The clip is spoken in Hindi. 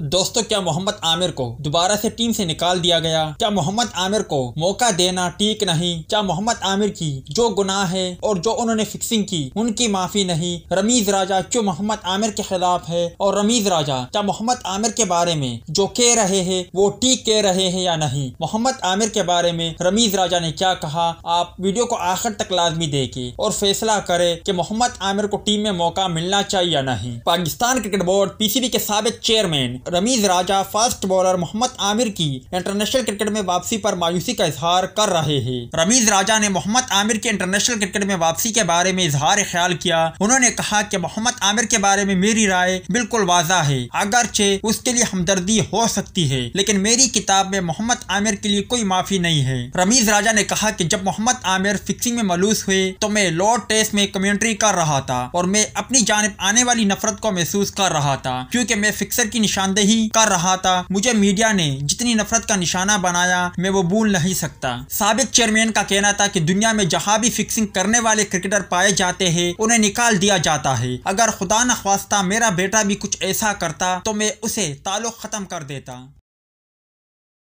दोस्तों क्या मोहम्मद आमिर को दोबारा से टीम से निकाल दिया गया क्या मोहम्मद आमिर को मौका देना ठीक नहीं क्या मोहम्मद आमिर की जो गुनाह है और जो उन्होंने फिक्सिंग की उनकी माफी नहीं रमीज राजा क्यों मोहम्मद आमिर के खिलाफ है और रमीज राजा क्या मोहम्मद आमिर के बारे में जो कह रहे हैं वो ठीक कह रहे हैं या नहीं मोहम्मद आमिर के बारे में रमीज राजा ने क्या कहा आप वीडियो को आखिर तक लाजमी देखे और फैसला करे की मोहम्मद आमिर को टीम में मौका मिलना चाहिए या नहीं पाकिस्तान क्रिकेट बोर्ड पीसीबी के सबक chairman Ramiz Raja fast bowler Mohammad Amir की इंटरनेशनल क्रिकेट में वापसी पर मायूसी का इजहार कर रहे हैं रमीज राजा ने मोहम्मद आमिर के इंटरनेशनल क्रिकेट में वापसी के बारे में इजहार ख्याल किया उन्होंने कहा कि मोहम्मद आमिर के बारे में मेरी राय बिल्कुल वाजा है अगरचे उसके लिए हमदर्दी हो सकती है लेकिन मेरी किताब में मोहम्मद आमिर के लिए कोई माफी नहीं है रमीज राजा ने कहा की जब मोहम्मद आमिर फिक्सिंग में मलूस हुए तो मैं लॉर्ड टेस्ट में कमेंट्री कर रहा था और मैं अपनी जानब आने वाली नफरत को महसूस कर रहा था क्यूँकी मैं फिक्सर की निशान निशानदेही कर रहा था मुझे मीडिया ने जितनी नफरत का निशाना बनाया मैं वो भूल नहीं सकता सबक चेयरमैन का कहना था कि दुनिया में जहाँ भी फिक्सिंग करने वाले क्रिकेटर पाए जाते हैं उन्हें निकाल दिया जाता है अगर खुदा न खास्ता मेरा बेटा भी कुछ ऐसा करता तो मैं उसे ताल्लुक खत्म कर देता